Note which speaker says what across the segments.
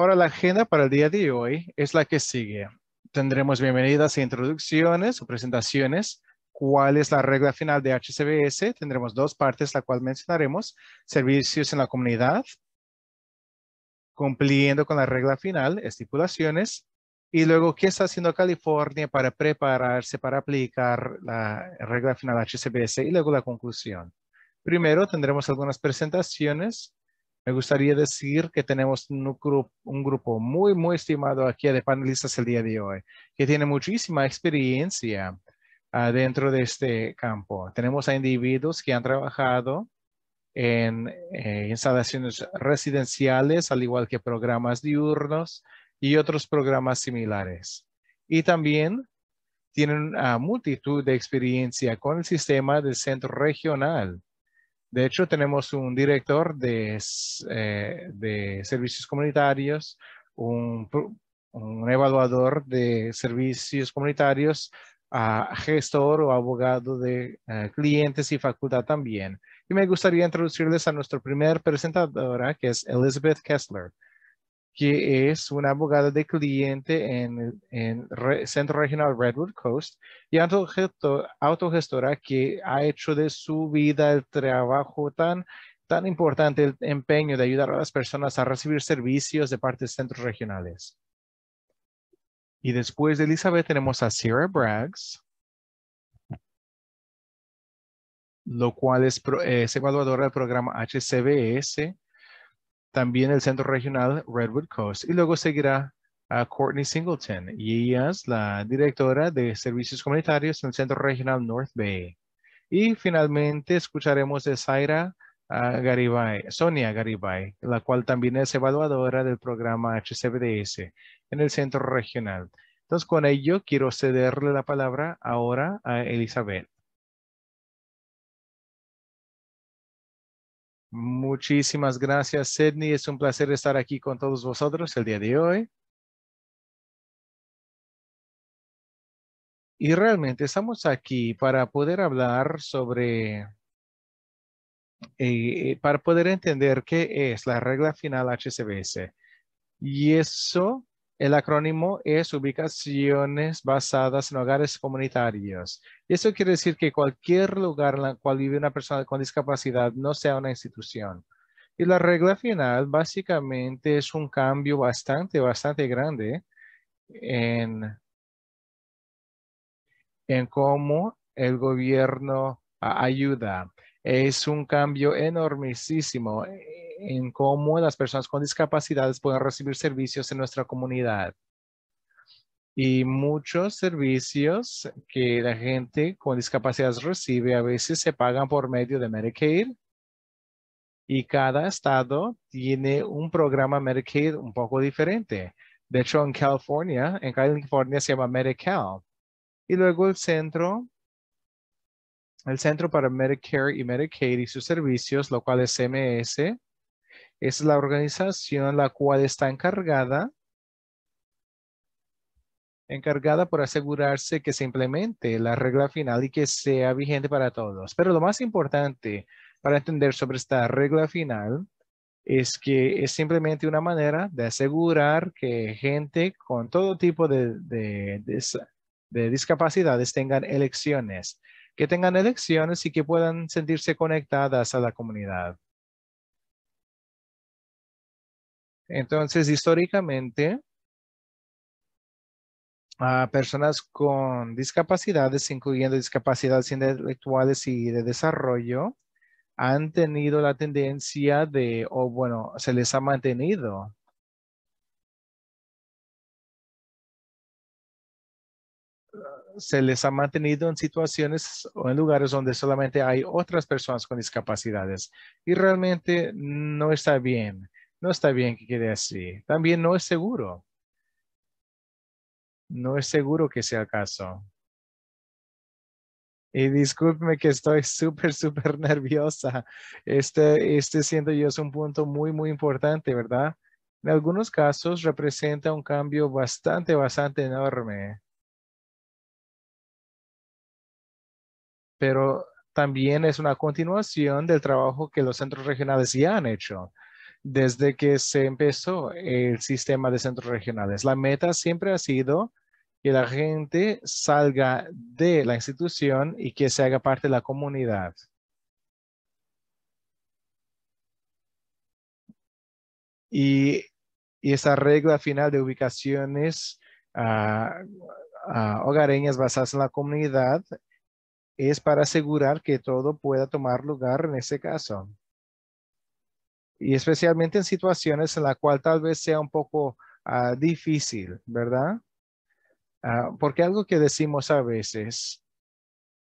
Speaker 1: Ahora la agenda para el día de hoy es la que sigue. Tendremos bienvenidas e introducciones
Speaker 2: o presentaciones. ¿Cuál es la regla final de HCBS? Tendremos dos partes, la cual mencionaremos. Servicios en la comunidad, cumpliendo con la regla final, estipulaciones. Y luego, ¿qué está haciendo California para prepararse para aplicar la regla final HCBS? Y luego la conclusión. Primero tendremos algunas presentaciones me gustaría decir que tenemos un grupo, muy, muy estimado aquí de panelistas el día de hoy, que tiene muchísima experiencia ah, dentro de este campo. Tenemos a individuos que han trabajado en eh, instalaciones residenciales, al igual que programas diurnos y otros programas similares. Y también tienen una ah, multitud de experiencia con el sistema del centro regional de hecho, tenemos un director de, eh, servicios comunitarios, un, evaluador de servicios comunitarios, a ah, gestor o abogado de eh, clientes y facultad también. Y me gustaría introducirles a nuestra primer presentadora, que es Elizabeth Kessler que es una abogada de cliente en, en Centro Regional Redwood Coast y autogestora que ha hecho de su vida el trabajo tan tan importante el empeño de ayudar a las personas a recibir servicios de parte
Speaker 1: de centros regionales. Y después de Elizabeth tenemos a Sierra Braggs, lo cual es, es
Speaker 2: evaluadora del programa HCBS también el centro regional Redwood Coast y luego seguirá a Courtney Singleton y ella es la directora de servicios comunitarios en el centro regional North Bay. Y finalmente escucharemos de Zaira Garibay, Sonia Garibay, la cual también es evaluadora del programa HCBDS en el centro regional. Entonces, con ello, quiero cederle la
Speaker 1: palabra ahora a Elizabeth. Muchísimas gracias, Sidney. Es un placer estar aquí con todos vosotros el día de hoy. Y realmente estamos aquí para poder hablar sobre,
Speaker 2: eh, para poder entender qué es la regla final HCBS. Y eso el acrónimo es ubicaciones basadas en hogares comunitarios. Y eso quiere decir que cualquier lugar en el cual vive una persona con discapacidad no sea una institución. Y la regla final básicamente es un cambio bastante, bastante grande en, en cómo el gobierno ayuda. Es un cambio enormísimo en cómo las personas con discapacidades pueden recibir servicios en nuestra comunidad. Y muchos servicios que la gente con discapacidades recibe a veces se pagan por medio de Medicaid. Y cada estado tiene un programa Medicaid un poco diferente. De hecho, en California, en California se llama Medi-Cal. Y luego el centro el Centro para Medicare y Medicaid y sus servicios, lo cual es CMS, es la organización la cual está encargada encargada por asegurarse que se implemente la regla final y que sea vigente para todos. Pero lo más importante para entender sobre esta regla final es que es simplemente una manera de asegurar que gente con todo tipo de, de, discapacidades tengan elecciones, que tengan elecciones y que puedan sentirse conectadas a
Speaker 1: la comunidad. Entonces, históricamente, personas con
Speaker 2: discapacidades, incluyendo discapacidades intelectuales y de desarrollo, han
Speaker 1: tenido la tendencia de, o bueno, se les ha mantenido se les ha mantenido en situaciones o en lugares donde solamente hay otras personas con discapacidades.
Speaker 2: Y realmente no está bien. No está bien que quede así. También
Speaker 1: no es seguro. No es seguro que sea el caso. Y discúlpeme que estoy súper, súper nerviosa.
Speaker 2: Este, este siendo yo es un punto muy, muy importante, ¿verdad? En algunos casos representa un cambio bastante, bastante enorme. Pero también es una continuación del trabajo que los centros regionales ya han hecho desde que se empezó el sistema de centros regionales. La meta siempre ha sido que la gente salga de la institución y que se haga parte de la comunidad. Y, esa regla final de ubicaciones ah, ah, hogareñas basadas en la comunidad es para asegurar que todo pueda tomar lugar en ese caso y especialmente en situaciones en la cual tal vez sea un poco ah, difícil, ¿verdad? Ah, porque algo que decimos a veces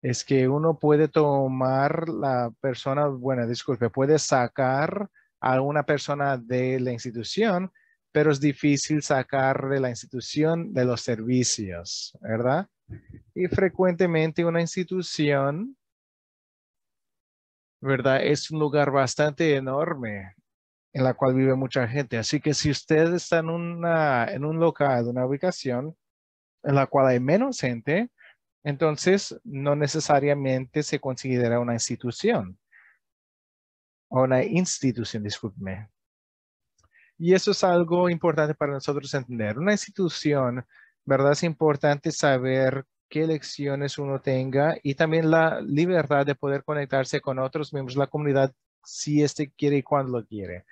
Speaker 2: es que uno puede tomar la persona, bueno, disculpe, puede sacar a una persona de la institución, pero es difícil sacar de la institución de los servicios, ¿verdad? Y frecuentemente una institución ¿verdad? Es un lugar bastante enorme en la cual vive mucha gente. Así que si usted está en, en un local, una ubicación en la cual hay menos gente, entonces no necesariamente se considera una institución o una institución, discúlpeme. Y eso es algo importante para nosotros entender. Una institución, ¿verdad? Es importante saber qué elecciones uno tenga y también la libertad de poder conectarse con otros miembros de la comunidad si éste quiere y cuando lo quiere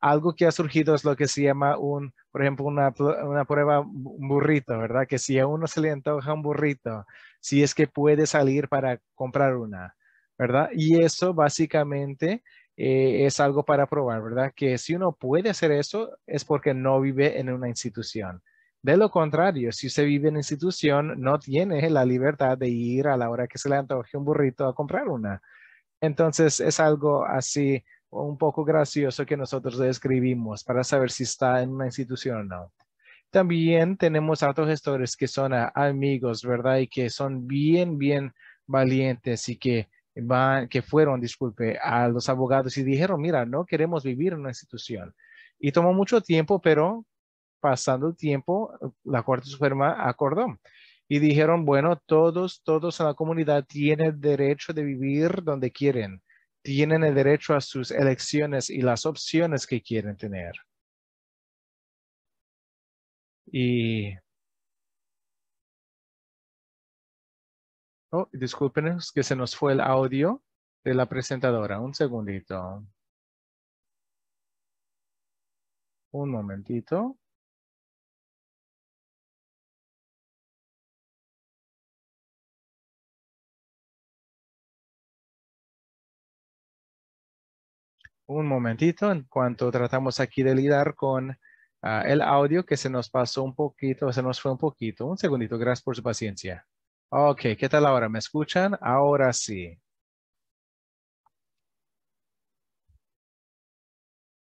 Speaker 2: algo que ha surgido es lo que se llama un, por ejemplo, una, prueba un burrito, ¿verdad? Que si a uno se le antoja un burrito, si es que puede salir para comprar una, ¿verdad? Y eso básicamente eh, es algo para probar, ¿verdad? Que si uno puede hacer eso es porque no vive en una institución. De lo contrario, si usted vive en institución, no tiene la libertad de ir a la hora que se le antoje un burrito a comprar una. Entonces es algo así un poco gracioso que nosotros describimos para saber si está en una institución o no. También tenemos gestores que son amigos, ¿verdad? Y que son bien, bien valientes y que van, que fueron, disculpe, a los abogados y dijeron, mira, no queremos vivir en una institución. Y tomó mucho tiempo, pero pasando el tiempo, la Corte Suprema acordó. Y dijeron, bueno, todos, todos en la comunidad tienen derecho de vivir donde quieren tienen el
Speaker 1: derecho a sus elecciones y las opciones que quieren tener. Y... Oh, discúlpenos que se nos fue el audio de la presentadora. Un segundito. Un momentito. un momentito en cuanto tratamos aquí de lidiar con ah, el
Speaker 2: audio que se nos pasó un poquito, se nos fue un poquito. Un segundito, gracias por su paciencia. Ok, ¿qué tal ahora? ¿Me escuchan? Ahora sí.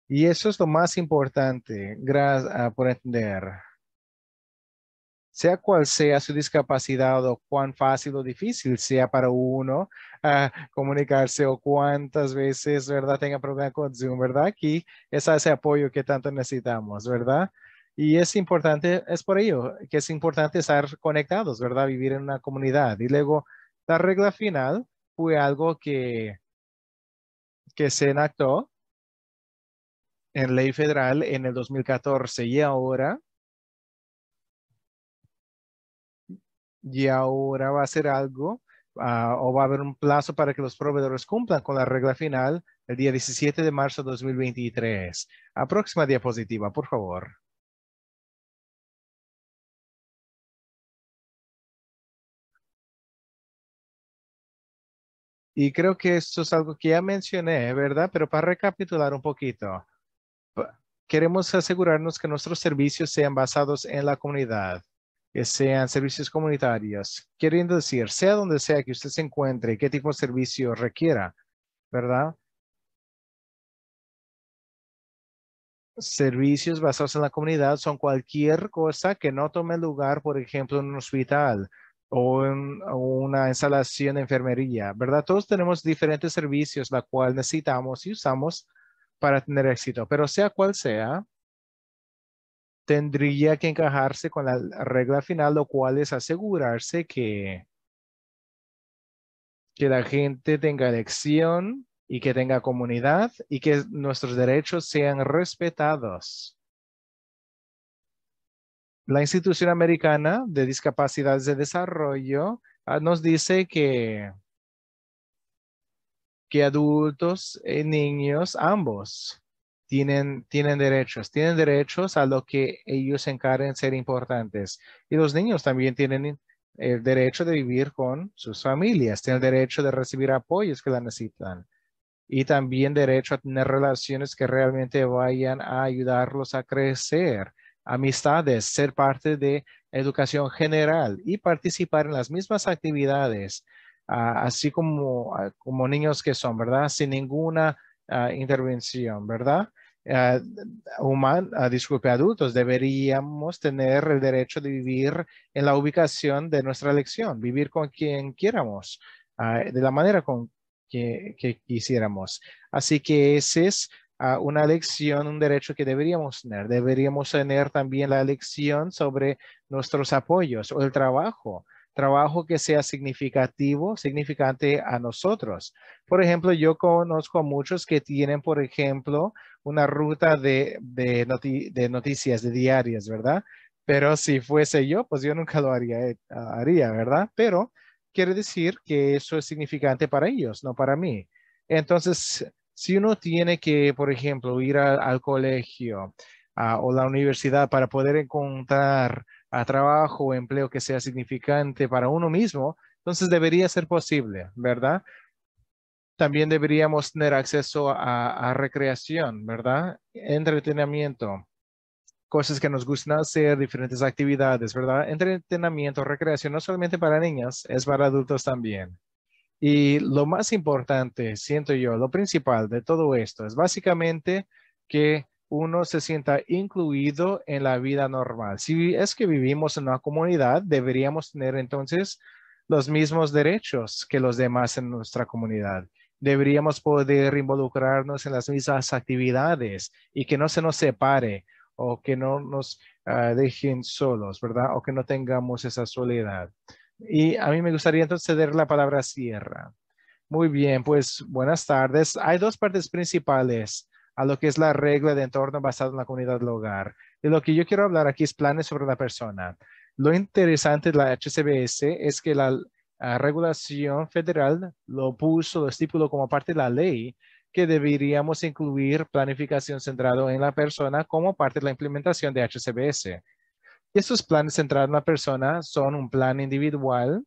Speaker 2: Y eso es lo más importante gracias, ah, por entender sea cual sea su discapacidad o cuán fácil o difícil sea para uno ah, comunicarse o cuántas veces, ¿verdad? Tenga problemas con Zoom, ¿verdad? Aquí es ese apoyo que tanto necesitamos, ¿verdad? Y es importante, es por ello que es importante estar conectados, ¿verdad? Vivir en una comunidad. Y luego, la regla final fue algo que, que
Speaker 1: se enactó en ley federal en el 2014 y ahora y ahora va
Speaker 2: a ser algo ah, o va a haber un plazo para que los proveedores cumplan con la regla final
Speaker 1: el día 17 de marzo de 2023. A próxima diapositiva, por favor. Y creo que esto es algo que ya mencioné,
Speaker 2: ¿verdad? Pero para recapitular un poquito, queremos asegurarnos que nuestros servicios sean basados en la comunidad que sean servicios comunitarios, queriendo decir, sea donde sea que usted se encuentre, qué tipo de servicio requiera, ¿verdad? Servicios basados en la comunidad son cualquier cosa que no tome lugar, por ejemplo, en un hospital o en una instalación de enfermería, ¿verdad? Todos tenemos diferentes servicios, la cual necesitamos y usamos para tener éxito, pero sea cual sea, tendría que encajarse con la regla final, lo cual es asegurarse que, la gente tenga elección y que tenga comunidad y que nuestros derechos sean respetados. La institución americana de discapacidades de desarrollo ah, nos dice que, que adultos y eh, niños, ambos, tienen, tienen derechos, tienen derechos a lo que ellos encargan ser importantes. Y los niños también tienen el derecho de vivir con sus familias, tienen el derecho de recibir apoyos que la necesitan y también derecho a tener relaciones que realmente vayan a ayudarlos a crecer, amistades, ser parte de educación general y participar en las mismas actividades, así como, como niños que son, ¿verdad? Sin ninguna ah, intervención, ¿verdad? human, disculpe, adultos, deberíamos tener el derecho de vivir en la ubicación de nuestra elección, vivir con quien quieramos, de la manera con que, que, quisiéramos. Así que ese es una elección, un derecho que deberíamos tener. Deberíamos tener también la elección sobre nuestros apoyos o el trabajo trabajo que sea significativo, significante a nosotros. Por ejemplo, yo conozco a muchos que tienen, por ejemplo, una ruta de, de, noticias, de diarias, ¿verdad? Pero si fuese yo, pues yo nunca lo haría, eh, haría, ¿verdad? Pero quiere decir que eso es significante para ellos, no para mí. Entonces, si uno tiene que, por ejemplo, ir al colegio o la universidad para poder encontrar a trabajo o empleo que sea significante para uno mismo, entonces debería ser posible, ¿verdad? También deberíamos tener acceso a, recreación, ¿verdad? Entretenimiento, cosas que nos gustan hacer, diferentes actividades, ¿verdad? Entretenimiento, recreación, no solamente para niñas, es para adultos también. Y lo más importante, siento yo, lo principal de todo esto es básicamente que uno se sienta incluido en la vida normal. Si es que vivimos en una comunidad, deberíamos tener entonces los mismos derechos que los demás en nuestra comunidad. Deberíamos poder involucrarnos en las mismas actividades y que no se nos separe o que no nos ah, dejen solos, ¿verdad? O que no tengamos esa soledad. Y a mí me gustaría entonces ceder la palabra a Sierra. Muy bien, pues buenas tardes. Hay dos partes principales a lo que es la regla de entorno basado en la comunidad del hogar. Y lo que yo quiero hablar aquí es planes sobre la persona. Lo interesante de la HCBS es que la, regulación federal lo puso, lo estipuló como parte de la ley que deberíamos incluir planificación centrada en la persona como parte de la implementación de HCBS. Estos planes centrados en la persona son un plan individual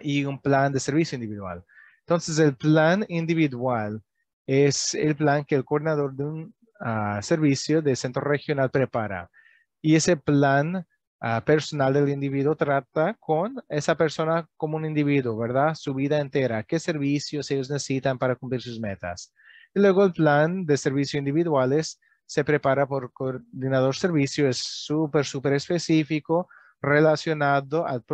Speaker 2: y un plan de servicio individual. Entonces, el plan individual es el plan que el coordinador de un ah, servicio de centro regional prepara. Y ese plan ah, personal del individuo trata con esa persona como un individuo, ¿verdad? Su vida entera, qué servicios ellos necesitan para cumplir sus metas. Y luego el plan de servicios individuales se prepara por coordinador servicio, es súper, súper específico, relacionado al,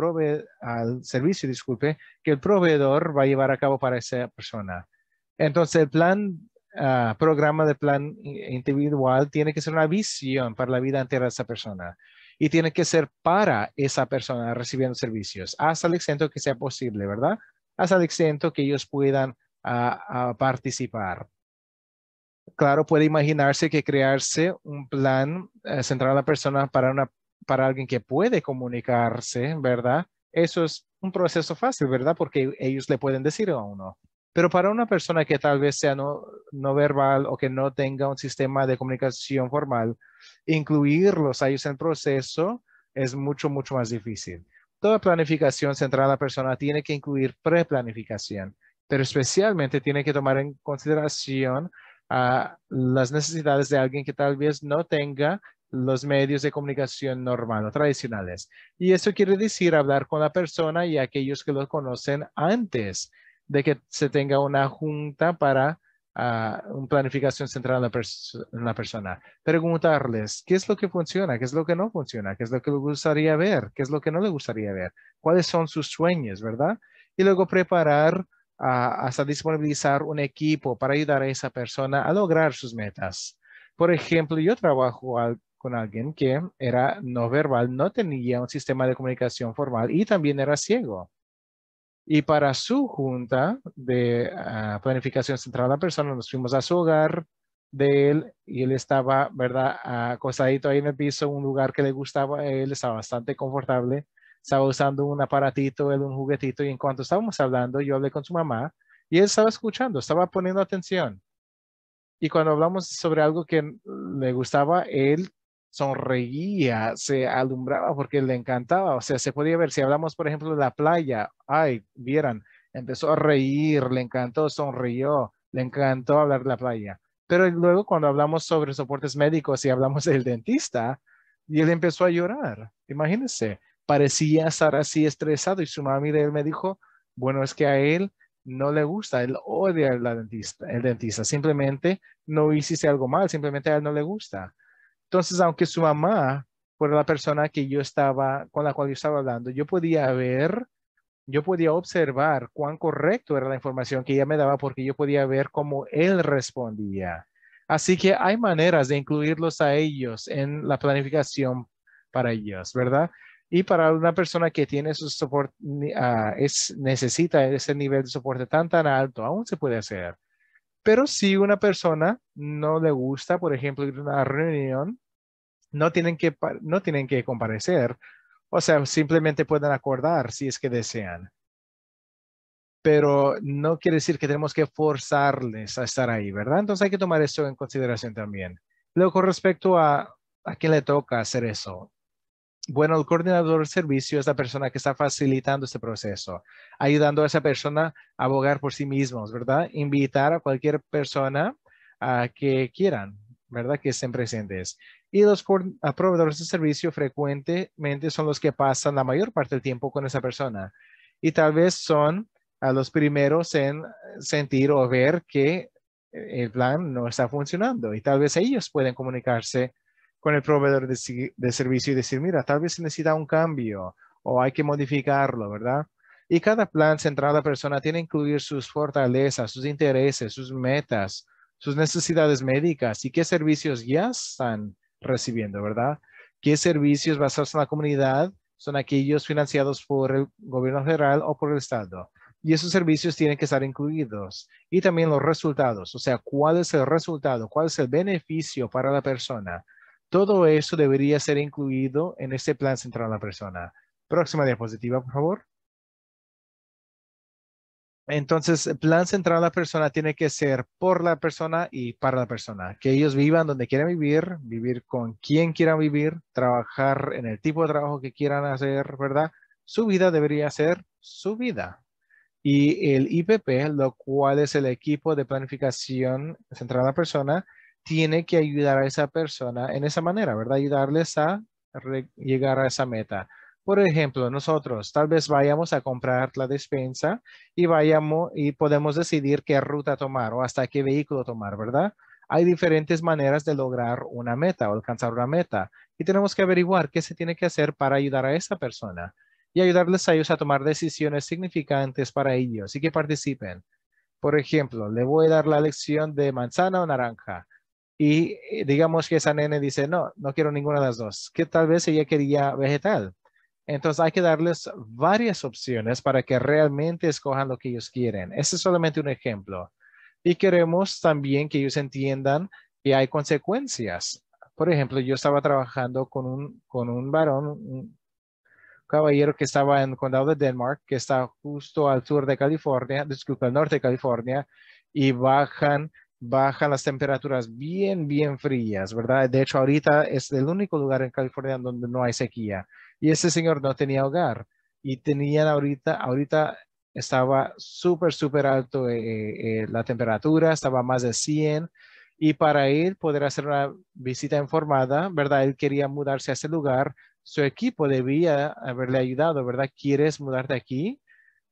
Speaker 2: al servicio, disculpe, que el proveedor va a llevar a cabo para esa persona. Entonces, el plan, ah, programa de plan individual tiene que ser una visión para la vida entera de esa persona y tiene que ser para esa persona recibiendo servicios hasta el exento que sea posible, ¿verdad? Hasta el exento que ellos puedan ah, ah, participar. Claro, puede imaginarse que crearse un plan eh, centrado en la persona para, para alguien que puede comunicarse, ¿verdad? Eso es un proceso fácil, ¿verdad? Porque ellos le pueden decir a uno, pero para una persona que tal vez sea no, verbal o que no tenga un sistema de comunicación formal, incluirlos a ellos en el proceso es mucho, mucho más difícil. Toda planificación centrada en la persona tiene que incluir preplanificación, pero especialmente tiene que tomar en consideración a ah, las necesidades de alguien que tal vez no tenga los medios de comunicación normal o tradicionales. Y eso quiere decir hablar con la persona y aquellos que lo conocen antes de que se tenga una junta para ah, una planificación central en la, persona. Preguntarles, ¿qué es lo que funciona? ¿Qué es lo que no funciona? ¿Qué es lo que le gustaría ver? ¿Qué es lo que no le gustaría ver? ¿Cuáles son sus sueños, verdad? Y luego preparar ah, hasta disponibilizar un equipo para ayudar a esa persona a lograr sus metas. Por ejemplo, yo trabajo con alguien que era no verbal, no tenía un sistema de comunicación formal y también era ciego. Y para su junta de ah, planificación planificación de la persona, nos fuimos a su hogar de él y él estaba, ¿verdad? Ah, acostadito ahí en el piso, un lugar que le gustaba, él estaba bastante confortable, estaba usando un aparatito, él un juguetito y en cuanto estábamos hablando, yo hablé con su mamá y él estaba escuchando, estaba poniendo atención. Y cuando hablamos sobre algo que le gustaba, él sonreía, se alumbraba porque le encantaba. O sea, se podía ver, si hablamos, por ejemplo, de la playa, ay, vieran, empezó a reír, le encantó, sonrió, le encantó hablar de la playa. Pero luego cuando hablamos sobre soportes médicos y hablamos del dentista, y él empezó a llorar, imagínense, parecía estar así estresado y su mami de él me dijo, bueno, es que a él no le gusta, él odia al dentista, el dentista, simplemente no hiciste algo mal, simplemente a él no le gusta. Entonces, aunque su mamá fuera la persona que yo estaba, con la cual yo estaba hablando, yo podía ver, yo podía observar cuán correcto era la información que ella me daba porque yo podía ver cómo él
Speaker 1: respondía.
Speaker 2: Así que hay maneras de incluirlos a ellos en la planificación para ellos, ¿verdad? Y para una persona que tiene su soporte, ah, es, necesita ese nivel de soporte tan, tan alto, aún se puede hacer. Pero si una persona no le gusta, por ejemplo, ir a una reunión, no tienen que, no tienen que comparecer. O sea, simplemente pueden acordar si es que desean. Pero no quiere decir que tenemos que forzarles a estar ahí, ¿verdad? Entonces hay que tomar eso en consideración también. Luego, con respecto a a quién le toca hacer eso, bueno, el coordinador de servicio es la persona que está facilitando este proceso, ayudando a esa persona a abogar por sí mismos, ¿verdad? Invitar a cualquier persona a que quieran, ¿verdad? Que estén presentes. Y los proveedores de servicio frecuentemente son los que pasan la mayor parte del tiempo con esa persona. Y tal vez son los primeros en sentir o ver que eh, el plan no está funcionando. Y tal vez ellos pueden comunicarse con el proveedor de, servicio y decir, mira, tal vez se necesita un cambio o hay que modificarlo, ¿verdad? Y cada plan centrado la persona tiene que incluir sus fortalezas, sus intereses, sus metas, sus necesidades médicas y qué servicios ya están recibiendo, ¿verdad? ¿Qué servicios basados en la comunidad son aquellos financiados por el gobierno federal o por el Estado? y esos servicios tienen que estar incluidos. Y también los resultados, o sea, cuál es el resultado, cuál es el beneficio para la persona. Todo eso debería ser incluido en ese plan central de la persona. Próxima diapositiva, por favor. Entonces, el plan central de la persona tiene que ser por la persona y para la persona. Que ellos vivan donde quieran vivir, vivir con quien quieran vivir, trabajar en el tipo de trabajo que quieran hacer, ¿verdad? Su vida debería ser su vida. Y el IPP, lo cual es el equipo de planificación central de la persona, tiene que ayudar a esa persona en esa manera, ¿verdad? Ayudarles a llegar a esa meta. Por ejemplo, nosotros tal vez vayamos a comprar la despensa y vayamos y podemos decidir qué ruta tomar o hasta qué vehículo tomar, ¿verdad? Hay diferentes maneras de lograr una meta o alcanzar una meta y tenemos que averiguar qué se tiene que hacer para ayudar a esa persona y ayudarles a ellos a tomar decisiones significantes para ellos y que participen. Por ejemplo, le voy a dar la lección de manzana o naranja y eh, digamos que esa nene dice, no, no quiero ninguna de las dos, que tal vez ella quería vegetal. Entonces hay que darles varias opciones para que realmente escojan lo que ellos quieren. Ese es solamente un ejemplo. Y queremos también que ellos entiendan que hay consecuencias. Por ejemplo, yo estaba trabajando con un, con un varón, un caballero que estaba en el condado de Denmark, que está justo al sur de California, disculpa, al norte de California, y bajan Baja las temperaturas bien, bien frías, ¿verdad? De hecho, ahorita es el único lugar en California donde no hay sequía. Y ese señor no tenía hogar y tenía ahorita, ahorita estaba súper, súper alto eh, eh, eh, la temperatura, estaba más de 100. Y para él poder hacer una visita informada, ¿verdad? Él quería mudarse a ese lugar. Su equipo debía haberle ayudado, ¿verdad? ¿Quieres mudarte aquí?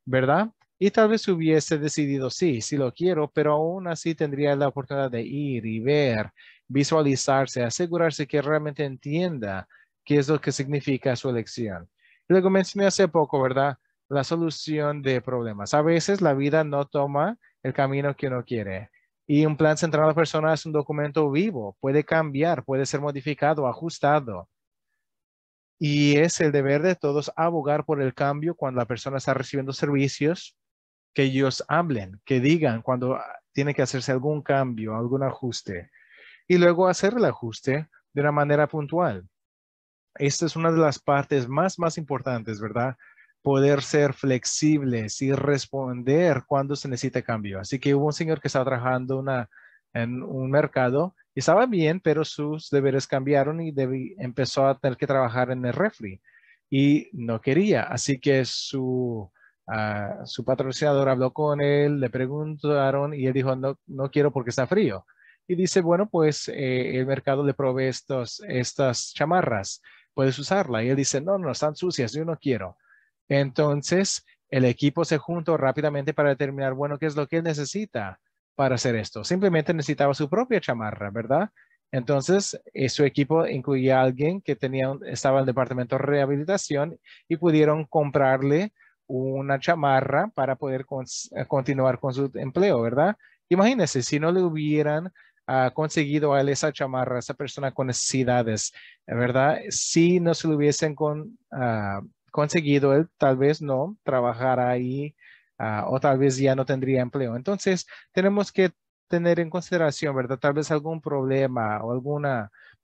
Speaker 2: ¿Verdad? Y tal vez hubiese decidido, sí, sí lo quiero, pero aún así tendría la oportunidad de ir y ver, visualizarse, asegurarse que realmente entienda qué es lo que significa su elección. Luego mencioné hace poco, ¿verdad? La solución de problemas. A veces la vida no toma el camino que uno quiere. Y un plan central de la persona es un documento vivo, puede cambiar, puede ser modificado, ajustado. Y es el deber de todos abogar por el cambio cuando la persona está recibiendo servicios que ellos hablen, que digan cuando ah, tiene que hacerse algún cambio, algún ajuste, y luego hacer el ajuste de una manera puntual. Esta es una de las partes más, más importantes, ¿verdad? Poder ser flexibles y responder cuando se necesita cambio. Así que hubo un señor que estaba trabajando en un mercado y estaba bien, pero sus deberes cambiaron y empezó a tener que trabajar en el refri y no quería. Así que su su patrocinador habló con él, le preguntaron y él dijo, no, no quiero porque está frío. Y dice, bueno, pues eh, el mercado le provee estos, estas chamarras, puedes usarla. Y él dice, no, no, están sucias, yo no quiero. Entonces, el equipo se juntó rápidamente para determinar, bueno, qué es lo que él necesita para hacer esto. Simplemente necesitaba su propia chamarra, ¿verdad? Entonces, eh, su equipo incluía a alguien que tenía, estaba en el departamento de rehabilitación y pudieron comprarle una chamarra para poder eh, continuar con su empleo, ¿verdad? Imagínense, si no le hubieran ah, conseguido a él esa chamarra, esa persona con necesidades, ¿verdad? Si no se lo hubiesen con, ah, conseguido, él tal vez no trabajara ahí ah, o tal vez ya no tendría empleo. Entonces, tenemos que tener en consideración, ¿verdad? Tal vez algún problema o algún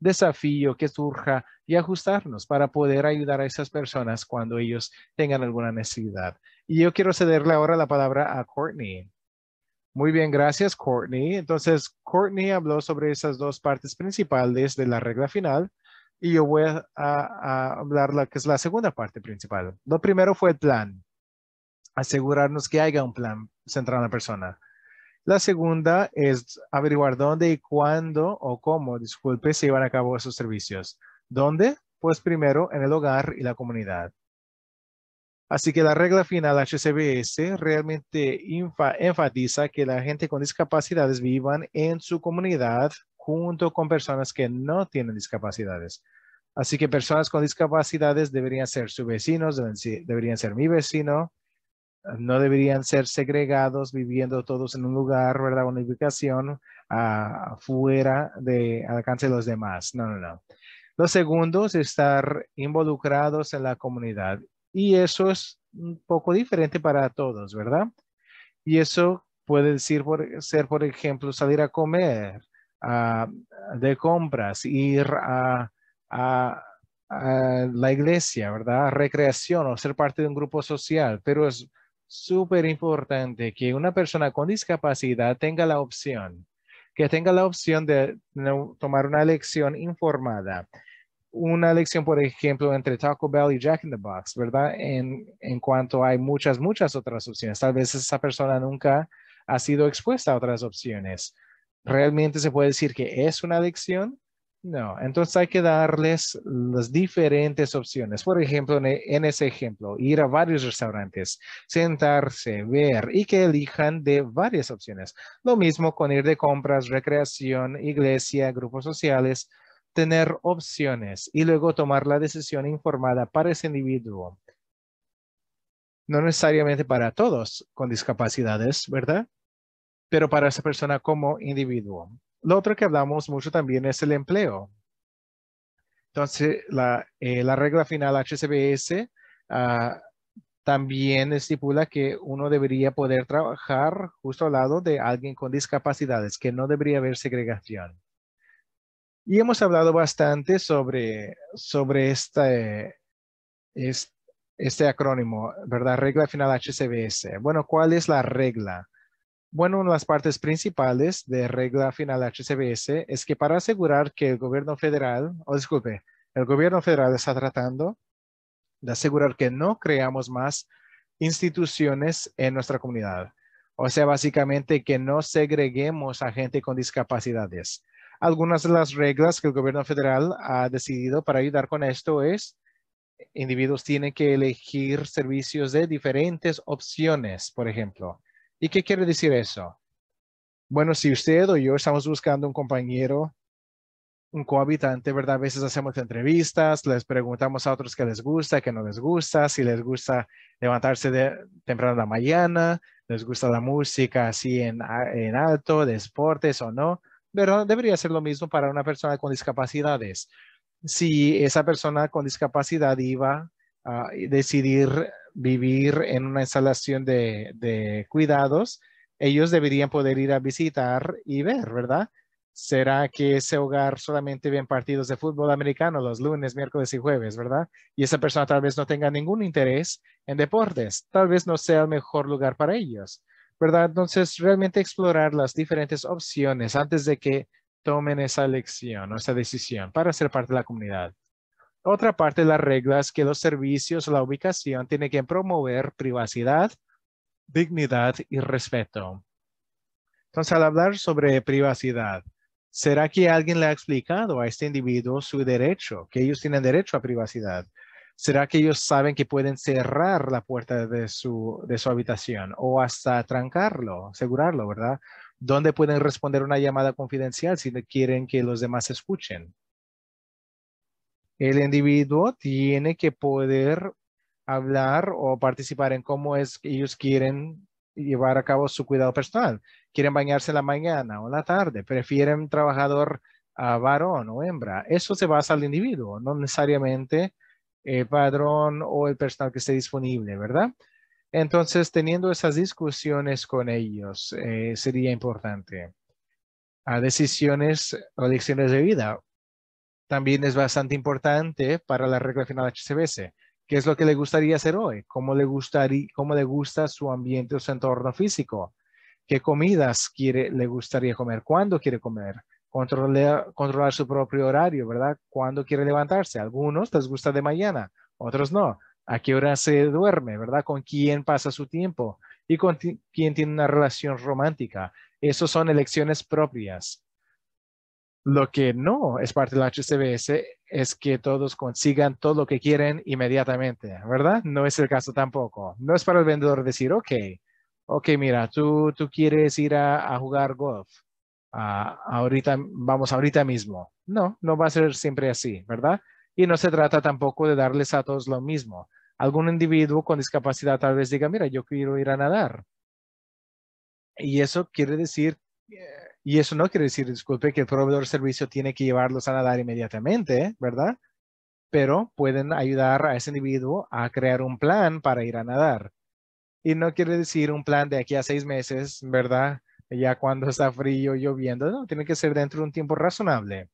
Speaker 2: desafío que surja y ajustarnos para poder ayudar a esas personas cuando ellos tengan alguna necesidad. Y yo quiero cederle ahora la palabra a Courtney. Muy bien, gracias Courtney. Entonces, Courtney habló sobre esas dos partes principales de la regla final y yo voy a, hablar la que es la segunda parte principal. Lo primero fue el plan. Asegurarnos que haya un plan centrado en la persona. La segunda es averiguar dónde y cuándo o cómo, disculpe, se llevan a cabo esos servicios. ¿Dónde? Pues primero en el hogar y la comunidad. Así que la regla final HCBS realmente enfatiza que la gente con discapacidades vivan en su comunidad junto con personas que no tienen discapacidades. Así que personas con discapacidades deberían ser sus vecinos, deberían ser mi vecino, no deberían ser segregados viviendo todos en un lugar, ¿verdad? Una ubicación ah, fuera de alcance de los demás. No, no, no. Lo segundo es estar involucrados en la comunidad. Y eso es un poco diferente para todos, ¿verdad? Y eso puede decir por, ser, por ejemplo, salir a comer, ah, de compras, ir a la iglesia, ¿verdad? Recreación o ser parte de un grupo social, pero es súper importante que una persona con discapacidad tenga la opción, que tenga la opción de tomar una lección informada. Una elección, por ejemplo, entre Taco Bell y Jack in the Box, ¿verdad? En, cuanto hay muchas, muchas otras opciones. Tal vez esa persona nunca ha sido expuesta a otras opciones. Realmente se puede decir que es una elección no, entonces hay que darles las diferentes opciones. Por ejemplo, e, en ese ejemplo, ir a varios restaurantes, sentarse, ver y que elijan de varias opciones. Lo mismo con ir de compras, recreación, iglesia, grupos sociales, tener opciones y luego tomar la decisión informada para ese individuo. No necesariamente para todos con discapacidades, ¿verdad? Pero para esa persona como individuo. Lo otro que hablamos mucho también es el empleo. Entonces, la, eh, regla final HCBS ah, también estipula que uno debería poder trabajar justo al lado de alguien con discapacidades, que no debería haber segregación. Y hemos hablado bastante sobre, sobre este, este acrónimo, ¿verdad? Regla final HCBS. Bueno, ¿cuál es la regla? Bueno, una de las partes principales de regla final HCBS es que para asegurar que el gobierno federal, o disculpe, el gobierno federal está tratando de asegurar que no creamos más instituciones en nuestra comunidad. O sea, básicamente que no segreguemos a gente con discapacidades. Algunas de las reglas que el gobierno federal ha decidido para ayudar con esto es individuos tienen que elegir servicios de diferentes opciones, por ejemplo ¿Y qué quiere decir eso? Bueno, si usted o yo estamos buscando un compañero, un cohabitante, ¿verdad? A veces hacemos entrevistas, les preguntamos a otros qué les gusta, qué no les gusta, si les gusta levantarse de, temprano en la mañana, les gusta la música así en, en alto, de deportes o no. Pero debería ser lo mismo para una persona con discapacidades. Si esa persona con discapacidad iba a decidir vivir en una instalación de, cuidados, ellos deberían poder ir a visitar y ver, ¿verdad? ¿Será que ese hogar solamente ven partidos de fútbol americano los lunes, miércoles y jueves, verdad? Y esa persona tal vez no tenga ningún interés en deportes, tal vez no sea el mejor lugar para ellos, ¿verdad? Entonces, realmente explorar las diferentes opciones antes de que tomen esa elección o esa decisión para ser parte de la comunidad. Otra parte de las reglas que los servicios, la ubicación tiene que promover privacidad, dignidad y respeto. Entonces, al hablar sobre privacidad, ¿será que alguien le ha explicado a este individuo su derecho, que ellos tienen derecho a privacidad? ¿Será que ellos saben que pueden cerrar la puerta de su, de su habitación o hasta trancarlo, asegurarlo, verdad? ¿Dónde pueden responder una llamada confidencial si quieren que los demás escuchen? el individuo tiene que poder hablar o participar en cómo es que ellos quieren llevar a cabo su cuidado personal. Quieren bañarse en la mañana o en la tarde, prefieren trabajador a ah, varón o hembra. Eso se basa al individuo, no necesariamente el padrón o el personal que esté disponible, ¿verdad? Entonces, teniendo esas discusiones con ellos eh, sería importante. A ah, decisiones o lecciones de vida también es bastante importante para la regla final HCBC. ¿Qué es lo que le gustaría hacer hoy? ¿Cómo le, gustaría, cómo le gusta su ambiente o su entorno físico? ¿Qué comidas quiere, le gustaría comer? ¿Cuándo quiere comer? Controlar, controlar su propio horario, ¿verdad? ¿Cuándo quiere levantarse? Algunos les gusta de mañana, otros no. ¿A qué hora se duerme, verdad? ¿Con quién pasa su tiempo? ¿Y con quién tiene una relación romántica? Esas son elecciones propias lo que no es parte del HCBS es que todos consigan todo lo que quieren inmediatamente, ¿verdad? No es el caso tampoco. No es para el vendedor decir, ok, ok, mira, tú, tú quieres ir a, jugar golf. Ah, ahorita, vamos ahorita mismo. No, no va a ser siempre así, ¿verdad? Y no se trata tampoco de darles a todos lo mismo. Algún individuo con discapacidad tal vez diga, mira, yo quiero ir a nadar. Y eso quiere decir eh, y eso no quiere decir, disculpe, que el proveedor de servicio tiene que llevarlos a nadar inmediatamente, ¿eh? ¿verdad? Pero pueden ayudar a ese individuo a crear un plan para ir a nadar. Y no quiere decir un plan de aquí a seis meses, ¿verdad? Ya cuando está frío, lloviendo, no, tiene que ser dentro de un tiempo razonable.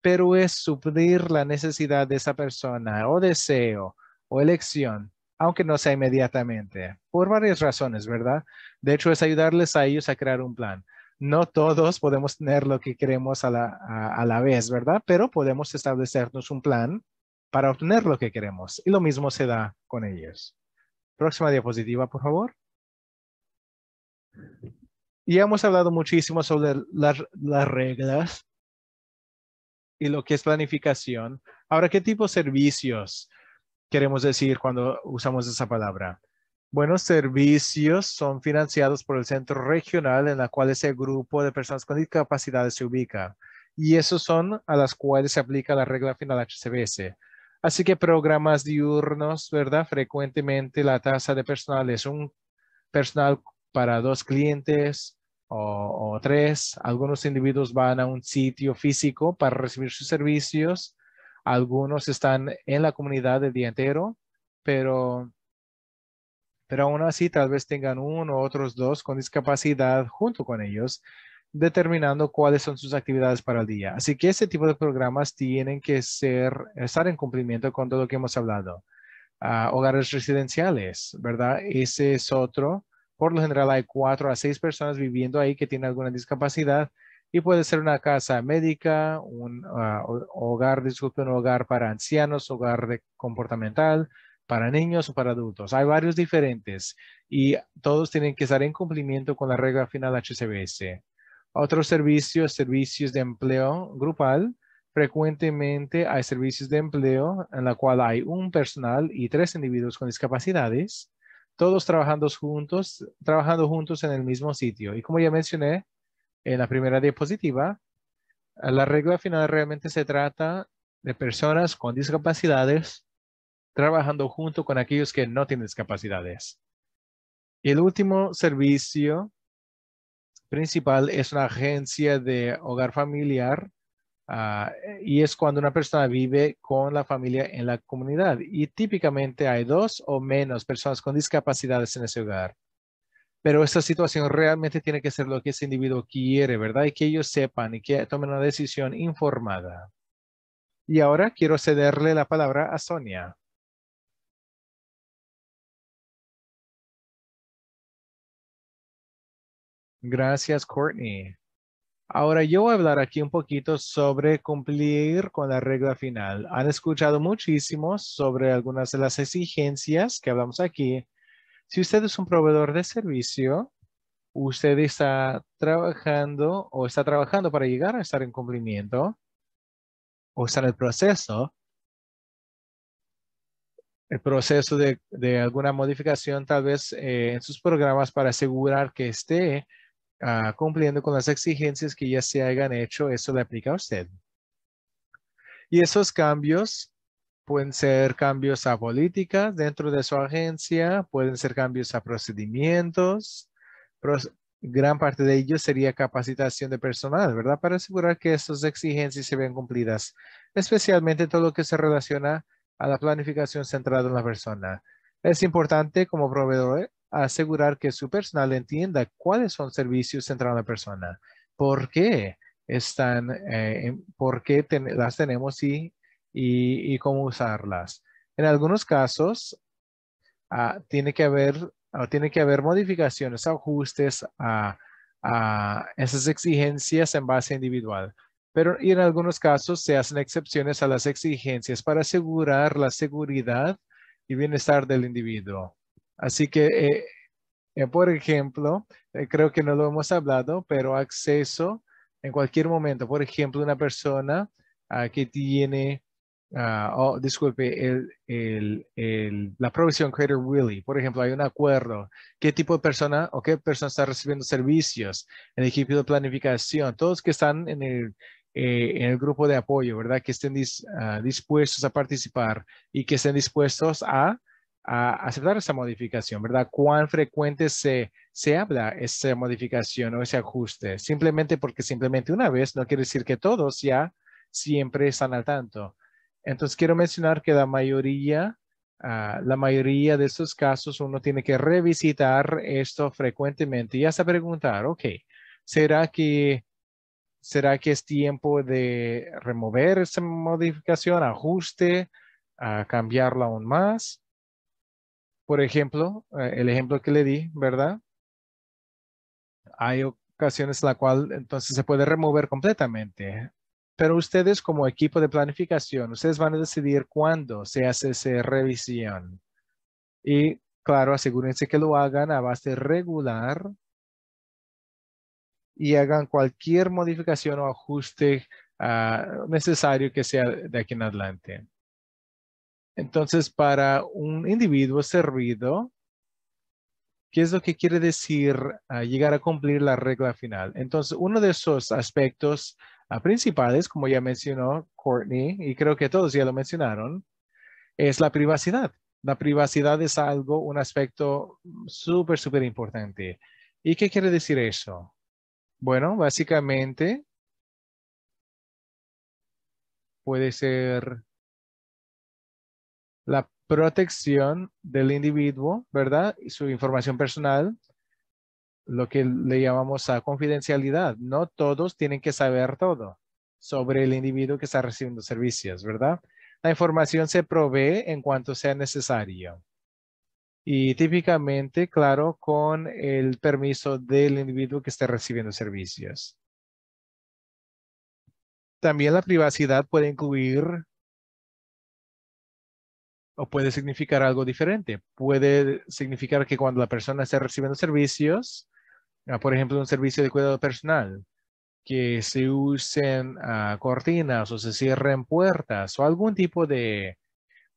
Speaker 2: Pero es suplir la necesidad de esa persona o deseo o elección, aunque no sea inmediatamente, por varias razones, ¿verdad? De hecho, es ayudarles a ellos a crear un plan no todos podemos tener lo que queremos a la, vez, ¿verdad? Pero podemos establecernos un plan para obtener lo que queremos. Y lo mismo se da con ellos. Próxima diapositiva, por favor. Ya hemos hablado muchísimo sobre las, las reglas y lo que es planificación. Ahora, ¿qué tipo de servicios queremos decir cuando usamos esa palabra? Buenos servicios son financiados por el centro regional en la cual ese grupo de personas con discapacidades se ubica. Y esos son a las cuales se aplica la regla final HCBS. Así que programas diurnos, ¿verdad? Frecuentemente la tasa de personal es un personal para dos clientes o, o tres. Algunos individuos van a un sitio físico para recibir sus servicios. Algunos están en la comunidad el día entero, pero pero aún así tal vez tengan uno o otros dos con discapacidad junto con ellos, determinando cuáles son sus actividades para el día. Así que ese tipo de programas tienen que ser, estar en cumplimiento con todo lo que hemos hablado. Ah, hogares residenciales, ¿verdad? Ese es otro. Por lo general hay cuatro a seis personas viviendo ahí que tienen alguna discapacidad y puede ser una casa médica, un ah, hogar, disculpe, un hogar para ancianos, hogar de comportamental, para niños o para adultos. Hay varios diferentes y todos tienen que estar en cumplimiento con la regla final HCBS. Otros servicios, servicios de empleo grupal. Frecuentemente hay servicios de empleo en la cual hay un personal y tres individuos con discapacidades, todos trabajando juntos, trabajando juntos en el mismo sitio. Y como ya mencioné en la primera diapositiva, la regla final realmente se trata de personas con discapacidades trabajando junto con aquellos que no tienen discapacidades. el último servicio principal es una agencia de hogar familiar ah, y es cuando una persona vive con la familia en la comunidad y típicamente hay dos o menos personas con discapacidades en ese hogar. Pero esta situación realmente tiene que ser lo que ese individuo quiere, ¿verdad? Y que ellos sepan y
Speaker 1: que tomen una decisión informada. Y ahora quiero cederle la palabra a Sonia. Gracias, Courtney. Ahora yo voy a
Speaker 2: hablar aquí un poquito sobre cumplir con la regla final. Han escuchado muchísimo sobre algunas de las exigencias que hablamos aquí. Si usted es un proveedor de servicio, usted está trabajando o está trabajando para llegar a estar en cumplimiento o está en el proceso, el proceso de, alguna modificación tal vez eh, en sus programas para asegurar que esté Ah, cumpliendo con las exigencias que ya se hayan hecho, eso le aplica a usted. Y esos cambios pueden ser cambios a políticas dentro de su agencia, pueden ser cambios a procedimientos. gran parte de ellos sería capacitación de personal, ¿verdad? Para asegurar que estas exigencias se vean cumplidas, especialmente todo lo que se relaciona a la planificación centrada en la persona. Es importante como proveedor, asegurar que su personal entienda cuáles son servicios en la persona, por qué están, eh, por qué las tenemos y, y, cómo usarlas. En algunos casos, ah, tiene que haber tiene que haber modificaciones, ajustes a, a esas exigencias en base individual pero y en algunos casos se hacen excepciones a las exigencias para asegurar la seguridad y bienestar del individuo. Así que, eh, eh, por ejemplo, eh, creo que no lo hemos hablado, pero acceso en cualquier momento. Por ejemplo, una persona ah, que tiene, ah, oh, disculpe, la provisión Creator Willy. Por ejemplo, hay un acuerdo. ¿Qué tipo de persona o qué persona está recibiendo servicios? El equipo de planificación. Todos que están en el, grupo de apoyo, ¿verdad? Que estén ah, dispuestos a participar y que estén dispuestos a a aceptar esa modificación, ¿verdad? ¿Cuán frecuente se, habla esa modificación o ese ajuste? Simplemente porque simplemente una vez no quiere decir que todos ya siempre están al tanto. Entonces quiero mencionar que la mayoría, ah, la mayoría de estos casos uno tiene que revisitar esto frecuentemente y hasta preguntar, ok, ¿será que, será que es tiempo de remover esa modificación, ajuste, cambiarla aún más? Por ejemplo, eh, el ejemplo que le di, ¿verdad? Hay ocasiones en la cual entonces se puede remover completamente. Pero ustedes como equipo de planificación, ustedes van a decidir cuándo se hace esa revisión. Y claro, asegúrense que lo hagan a base regular y hagan cualquier modificación o ajuste ah, necesario que sea de aquí en adelante. Entonces, para un individuo servido, ¿qué es lo que quiere decir ah, llegar a cumplir la regla final? Entonces, uno de esos aspectos ah, principales, como ya mencionó Courtney, y creo que todos ya lo mencionaron, es la privacidad. La privacidad es algo, un aspecto súper, súper
Speaker 1: importante. ¿Y qué quiere decir eso? Bueno, básicamente puede ser
Speaker 2: la protección del individuo, ¿verdad? Y su información personal, lo que le llamamos a confidencialidad. No todos tienen que saber todo sobre el individuo que está recibiendo servicios, ¿verdad? La información se provee en cuanto sea necesario. Y típicamente, claro, con
Speaker 1: el permiso del individuo que esté recibiendo servicios. También la privacidad puede incluir
Speaker 2: o puede significar algo diferente. Puede significar que cuando la persona está recibiendo servicios, ah, por ejemplo, un servicio de cuidado personal, que se usen ah, cortinas o se cierren puertas o algún tipo de,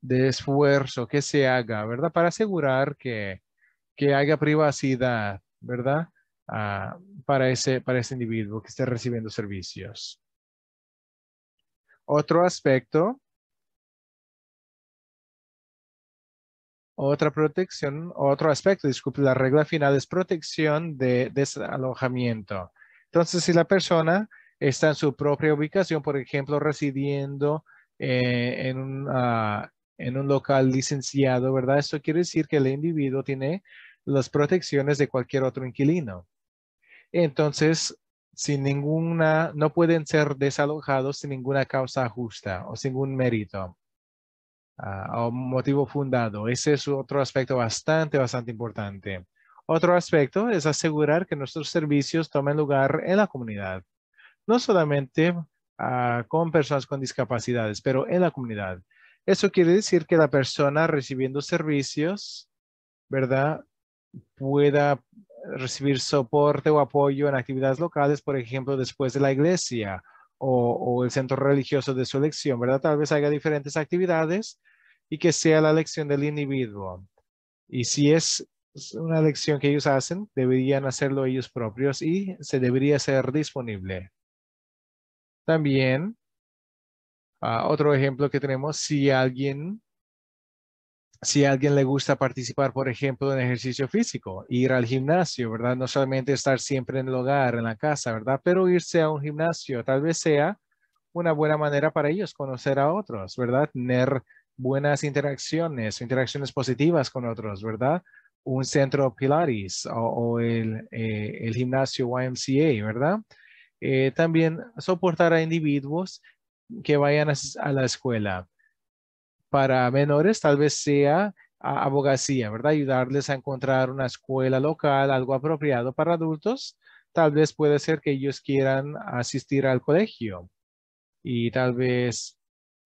Speaker 2: esfuerzo que se haga, ¿verdad? Para asegurar que, haya privacidad, ¿verdad? Ah, para, ese, para ese individuo que esté recibiendo servicios.
Speaker 1: Otro aspecto Otra protección, otro aspecto, disculpe, la regla final
Speaker 2: es protección de desalojamiento. Entonces, si la persona está en su propia ubicación, por ejemplo, residiendo eh, en, un, ah, en un local licenciado, ¿verdad? Esto quiere decir que el individuo tiene las protecciones de cualquier otro inquilino. Entonces, sin ninguna, no pueden ser desalojados sin ninguna causa justa o sin ningún mérito. Ah, a un motivo fundado. Ese es otro aspecto bastante, bastante importante. Otro aspecto es asegurar que nuestros servicios tomen lugar en la comunidad, no solamente ah, con personas con discapacidades, pero en la comunidad. Eso quiere decir que la persona recibiendo servicios, ¿verdad? Pueda recibir soporte o apoyo en actividades locales, por ejemplo, después de la iglesia o, el centro religioso de su elección, ¿verdad? Tal vez haya diferentes actividades y que sea la elección del individuo. Y si es una elección que ellos hacen, deberían hacerlo ellos propios y se debería ser disponible. También, ah, otro ejemplo que tenemos, si alguien si a alguien le gusta participar, por ejemplo, en ejercicio físico, ir al gimnasio, ¿verdad? No solamente estar siempre en el hogar, en la casa, ¿verdad? Pero irse a un gimnasio tal vez sea una buena manera para ellos conocer a otros, ¿verdad? Tener buenas interacciones, interacciones positivas con otros, ¿verdad? Un centro Pilaris o, el, eh, el, gimnasio YMCA, ¿verdad? Eh, también soportar a individuos que vayan a la escuela para menores tal vez sea abogacía, ¿verdad? Ayudarles a encontrar una escuela local, algo apropiado para adultos. Tal vez puede ser que ellos quieran asistir al colegio y tal vez,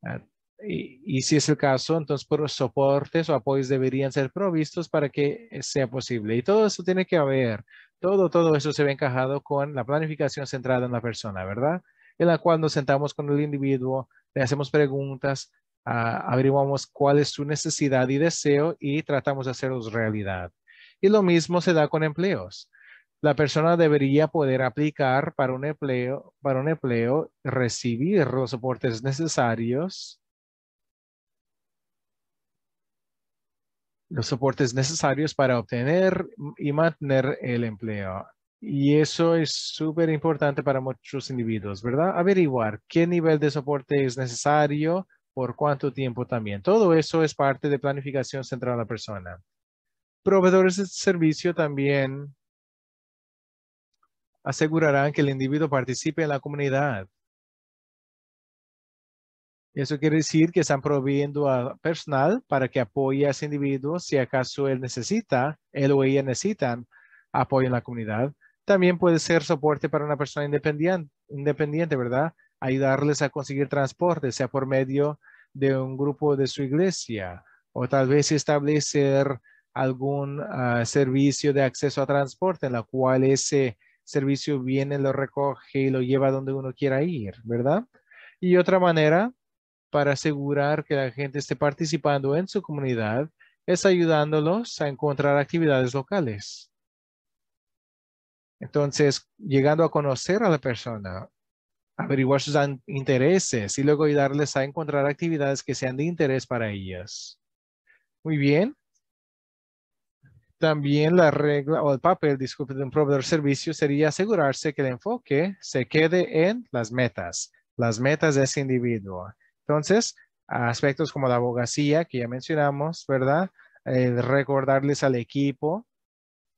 Speaker 2: ah, y, si es el caso, entonces por soportes o apoyos deberían ser provistos para que sea posible. Y todo eso tiene que haber, todo, todo eso se ve encajado con la planificación centrada en la persona, ¿verdad? En la cual nos sentamos con el individuo, le hacemos preguntas, Ah, averiguamos cuál es su necesidad y deseo y tratamos de hacerlos realidad. Y lo mismo se da con empleos. La persona debería poder aplicar para un empleo, para un empleo recibir los soportes necesarios los soportes necesarios para obtener y mantener el empleo. Y eso es súper importante para muchos individuos, ¿verdad? Averiguar qué nivel de soporte es necesario, por cuánto tiempo también. Todo eso es parte de planificación central de la persona. Proveedores de servicio también
Speaker 1: asegurarán que el individuo participe en la comunidad. Eso quiere decir que están proveyendo a personal
Speaker 2: para que apoye a ese individuo si acaso él necesita, él o ella necesitan apoyo en la comunidad. También puede ser soporte para una persona independiente ¿verdad? ayudarles a conseguir transporte, sea por medio de un grupo de su iglesia, o tal vez establecer algún ah, servicio de acceso a transporte en la cual ese servicio viene, lo recoge y lo lleva donde uno quiera ir, ¿verdad? Y otra manera para asegurar que la gente esté participando en su comunidad es ayudándolos a encontrar actividades locales. Entonces, llegando a conocer a la persona, averiguar sus intereses y luego ayudarles a encontrar actividades que sean de interés para ellas. Muy bien. También la regla o el papel, disculpe, de un proveedor de servicio sería asegurarse que el enfoque se quede en las metas, las metas de ese individuo. Entonces, aspectos como la abogacía que ya mencionamos, ¿verdad? recordarles al equipo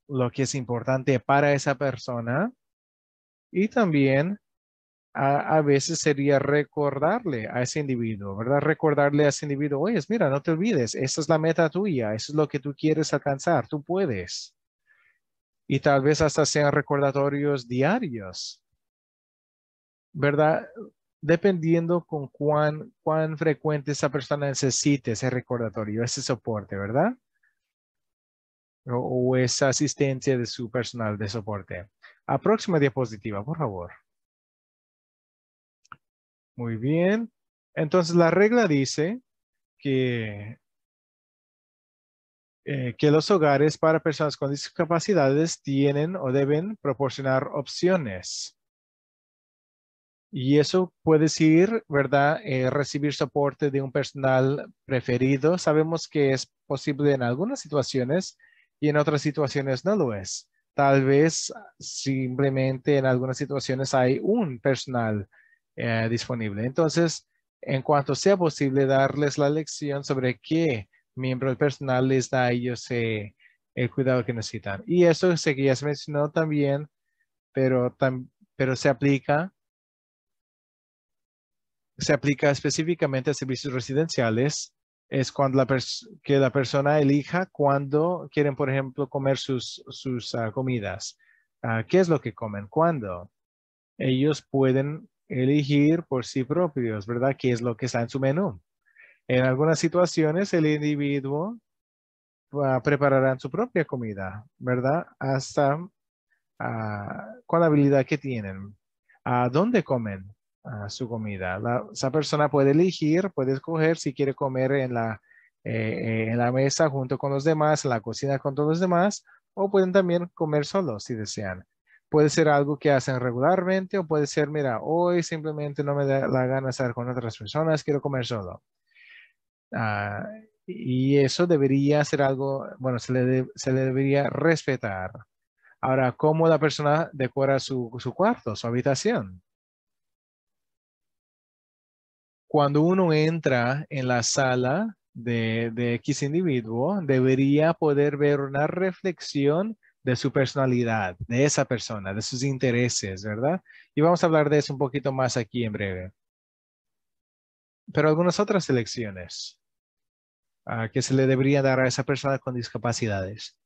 Speaker 2: lo que es importante para esa persona y también a, veces sería recordarle a ese individuo, ¿verdad? Recordarle a ese individuo, oye, mira, no te olvides, esa es la meta tuya, eso es lo que tú quieres alcanzar, tú puedes. Y tal vez hasta sean recordatorios diarios, ¿verdad? Dependiendo con cuán, cuán frecuente esa persona necesite ese recordatorio, ese soporte, ¿verdad? O, o esa asistencia de su personal de soporte. A próxima diapositiva, por favor. Muy bien. Entonces la regla dice que, eh, que los hogares para personas con discapacidades tienen o deben proporcionar opciones. Y eso puede decir, ¿verdad? Eh, recibir soporte de un personal preferido. Sabemos que es posible en algunas situaciones y en otras situaciones no lo es. Tal vez simplemente en algunas situaciones hay un personal eh, disponible. Entonces, en cuanto sea posible, darles la lección sobre qué miembro del personal les da a ellos eh, el cuidado que necesitan. Y eso se que ya se mencionó también, pero, pero se aplica se aplica específicamente a servicios residenciales es cuando la que la persona elija cuándo quieren, por ejemplo, comer sus, sus ah, comidas. Ah, ¿Qué es lo que comen? ¿Cuándo? Ellos pueden elegir por sí propios, ¿verdad? ¿Qué es lo que está en su menú? En algunas situaciones el individuo ah, preparará su propia comida, ¿verdad? Hasta ah, con la habilidad que tienen. ¿A dónde comen ah, su comida? La, esa persona puede elegir, puede escoger si quiere comer en la, eh, en la mesa junto con los demás, en la cocina con todos los demás, o pueden también comer solo si desean. Puede ser algo que hacen regularmente o puede ser, mira, hoy simplemente no me da la gana estar con otras personas, quiero comer solo. Ah, y eso debería ser algo, bueno, se le, debería respetar. Ahora, ¿cómo la persona decora su, cuarto, su habitación? Cuando uno entra en la sala de, de X individuo, debería poder ver una reflexión de su personalidad, de esa persona, de sus intereses, ¿verdad? Y vamos a hablar de eso un poquito más aquí
Speaker 1: en breve. Pero algunas otras elecciones ah, que se le debería dar a esa persona con discapacidades.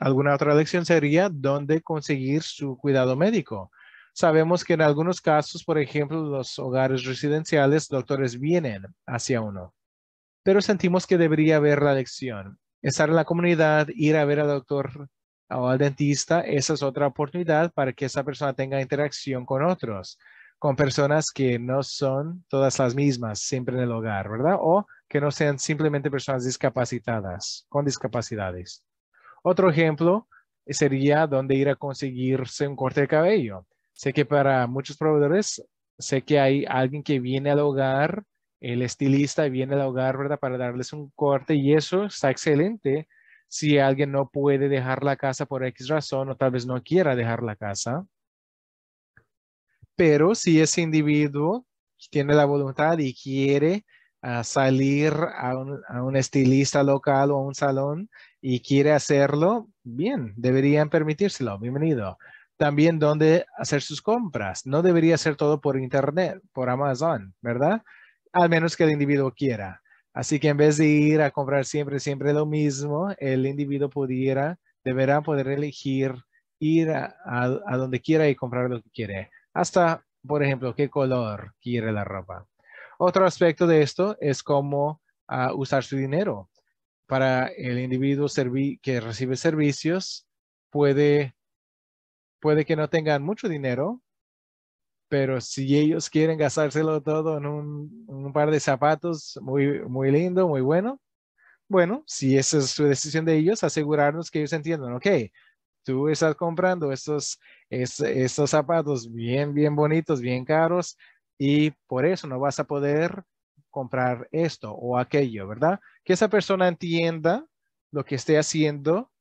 Speaker 2: Alguna otra elección sería dónde conseguir su cuidado médico. Sabemos que en algunos casos, por ejemplo, los hogares residenciales, doctores vienen hacia uno, pero sentimos que debería haber la elección estar en la comunidad, ir a ver al doctor o al dentista, esa es otra oportunidad para que esa persona tenga interacción con otros, con personas que no son todas las mismas siempre en el hogar, ¿verdad? O que no sean simplemente personas discapacitadas, con discapacidades. Otro ejemplo sería dónde ir a conseguirse un corte de cabello. Sé que para muchos proveedores, sé que hay alguien que viene al hogar el estilista viene al hogar, ¿verdad? Para darles un corte y eso está excelente si alguien no puede dejar la casa por X razón o tal vez no quiera dejar la casa. Pero si ese individuo tiene la voluntad y quiere ah, salir a un, a un estilista local o a un salón y quiere hacerlo, bien, deberían permitírselo, bienvenido también dónde hacer sus compras. No debería ser todo por internet, por Amazon, ¿verdad? al menos que el individuo quiera. Así que en vez de ir a comprar siempre, siempre lo mismo, el individuo pudiera, deberá poder elegir ir a, donde quiera y comprar lo que quiere. Hasta, por ejemplo, qué color quiere la ropa. Otro aspecto de esto es cómo ah, usar su dinero. Para el individuo que recibe servicios, puede, puede que no tengan mucho dinero, pero si ellos quieren gastárselo todo en un, par de zapatos muy, muy lindo, muy bueno, bueno, si esa es su decisión de ellos, asegurarnos que ellos entiendan, ok, tú estás comprando estos, estos zapatos bien, bien bonitos, bien caros, y por eso no vas a poder comprar esto o aquello, ¿verdad? Que esa persona entienda lo que esté haciendo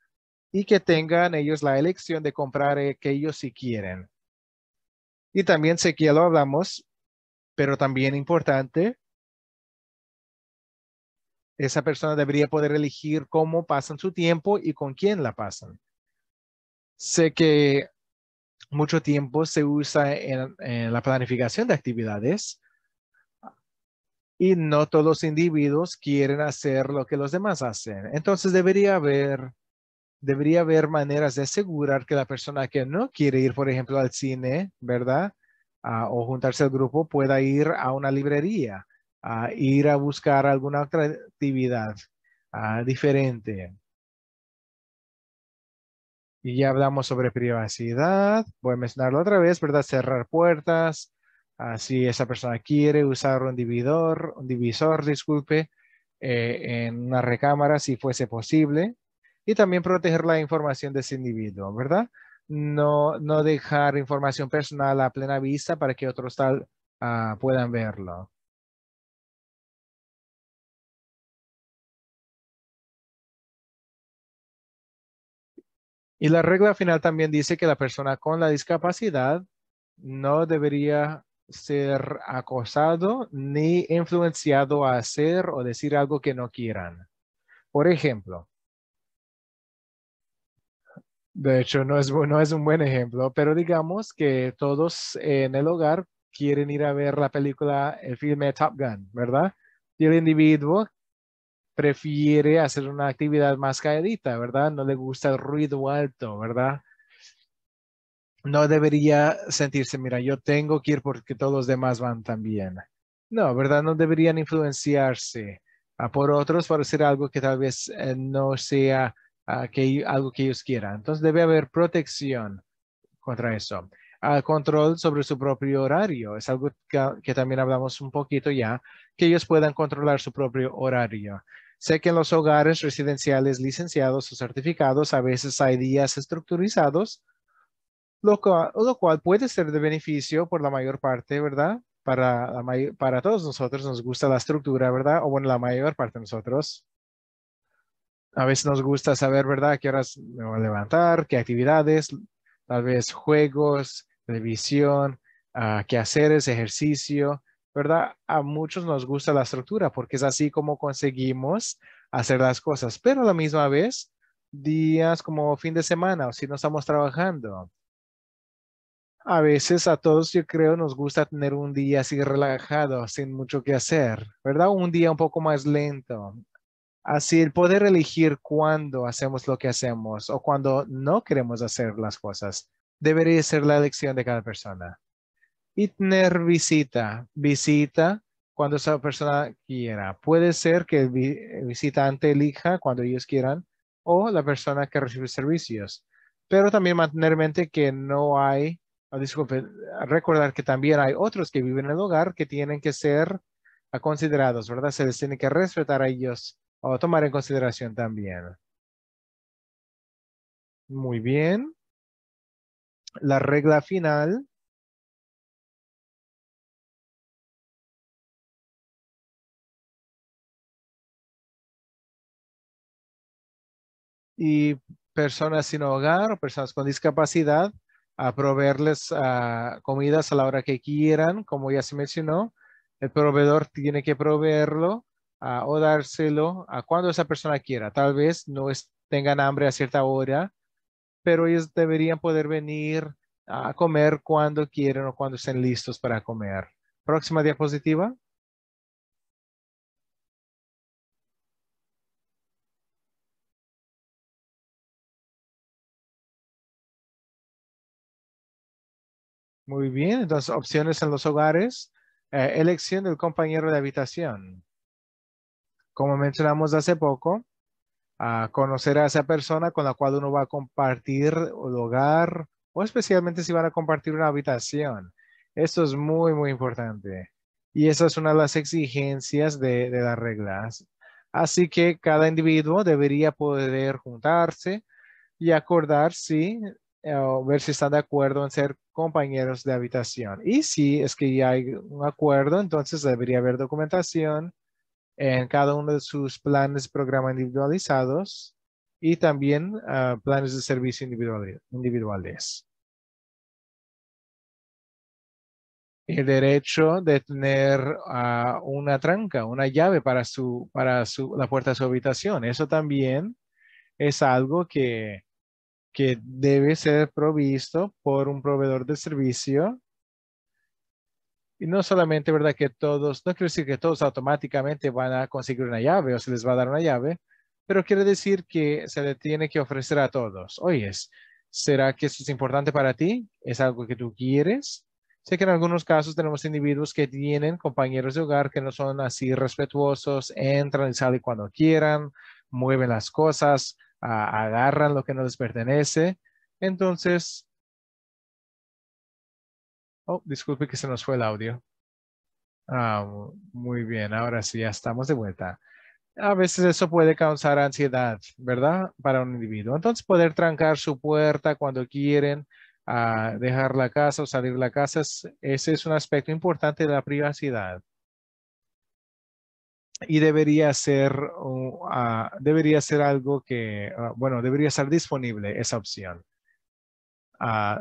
Speaker 2: y que tengan ellos la elección de comprar aquello si quieren. Y también sé que ya lo hablamos, pero también importante, esa persona debería poder elegir cómo pasan su tiempo y con quién la pasan. Sé que mucho tiempo se usa en, en la planificación de actividades y no todos los individuos quieren hacer lo que los demás hacen. Entonces debería haber debería haber maneras de asegurar que la persona que no quiere ir, por ejemplo, al cine, ¿verdad? Ah, o juntarse al grupo, pueda ir a una librería, a ir a buscar alguna otra actividad ah, diferente. Y ya hablamos sobre privacidad. Voy a mencionarlo otra vez, ¿verdad? Cerrar puertas. Ah, si esa persona quiere usar un dividor, un divisor, disculpe, eh, en una recámara si fuese posible y también proteger la información de ese individuo, ¿verdad? No, dejar información personal
Speaker 1: a plena vista para que otros tal, ah, puedan verlo. Y la regla final también dice que la persona con la discapacidad
Speaker 2: no debería ser acosado ni influenciado a hacer o decir algo que no quieran. Por ejemplo, de hecho, no es, es un buen ejemplo, pero digamos que todos en el hogar quieren ir a ver la película, el filme Top Gun, ¿verdad? Y el individuo prefiere hacer una actividad más calladita, ¿verdad? No le gusta el ruido alto, ¿verdad? No debería sentirse, mira, yo tengo que ir porque todos los demás van también. No, ¿verdad? No deberían influenciarse por otros para hacer algo que tal vez eh, no sea que, algo que ellos quieran. Entonces debe haber protección contra eso. Ah, control sobre su propio horario. Es algo que, también hablamos un poquito ya, que ellos puedan controlar su propio horario. Sé que en los hogares residenciales licenciados o certificados a veces hay días estructurizados, lo cual, puede ser de beneficio por la mayor parte, ¿verdad? Para, para todos nosotros nos gusta la estructura, ¿verdad? O bueno, la mayor parte de nosotros a veces nos gusta saber, ¿verdad?, qué horas me voy a levantar, qué actividades, tal vez juegos, televisión, ah, ¿qué hacer?, ejercicio, ¿verdad? A muchos nos gusta la estructura porque es así como conseguimos hacer las cosas, pero a la misma vez, días como fin de semana o si no estamos trabajando. A veces a todos yo creo nos gusta tener un día así relajado, sin mucho que hacer, ¿verdad? Un día un poco más lento, Así el poder elegir cuándo hacemos lo que hacemos o cuando no queremos hacer las cosas debería ser la elección de cada persona. Y tener visita, visita cuando esa persona quiera. Puede ser que el visitante elija cuando ellos quieran o la persona que recibe servicios. Pero también mantener en mente que no hay, ah, recordar que también hay otros que viven en el hogar que tienen que ser considerados, ¿verdad?
Speaker 1: Se les tiene que respetar a ellos o tomar en consideración también. Muy bien. La regla final. Y personas sin hogar, o personas con discapacidad, a proveerles ah,
Speaker 2: comidas a la hora que quieran, como ya se mencionó. El proveedor tiene que proveerlo o dárselo a cuando esa persona quiera. Tal vez no tengan hambre a cierta hora, pero ellos deberían poder venir a comer cuando quieran
Speaker 1: o cuando estén listos para comer. Próxima diapositiva. Muy bien, entonces opciones en los hogares, eh, elección del compañero de habitación
Speaker 2: como mencionamos hace poco, conocer a esa persona con la cual uno va a compartir el hogar o especialmente si van a compartir una habitación. Esto es muy, muy importante. Y esa es una de las exigencias de, las reglas. Así que cada individuo debería poder juntarse y acordar si, eh, o ver si están de acuerdo en ser compañeros de habitación. Y si es que ya hay un acuerdo, entonces debería haber documentación en cada uno de sus planes, programa individualizados y también
Speaker 1: ah, planes de servicio individuales. El derecho de tener ah, una tranca, una llave
Speaker 2: para, su, la puerta de su habitación. Eso también es algo que debe ser provisto por un proveedor de servicio y no solamente, ¿verdad? Que todos, no quiero decir que todos automáticamente van a conseguir una llave o se les va a dar una llave, pero quiere decir que se le tiene que ofrecer a todos. Oye, ¿será que eso es importante para ti? ¿Es algo que tú quieres? Sé que en algunos casos tenemos individuos que tienen compañeros de hogar que no son así respetuosos, entran y salen cuando quieran, mueven las cosas, agarran
Speaker 1: lo que no les pertenece. Entonces, Oh, disculpe que se nos fue el audio. Ah, muy bien, ahora sí, ya
Speaker 2: estamos de vuelta. A veces eso puede causar ansiedad, ¿verdad? Para un individuo. Entonces, poder trancar su puerta cuando quieren, ah, dejar la casa o salir de la casa, ese es un aspecto importante de la privacidad. Y debería ser, ah, debería ser algo que, ah, bueno, debería estar disponible esa opción.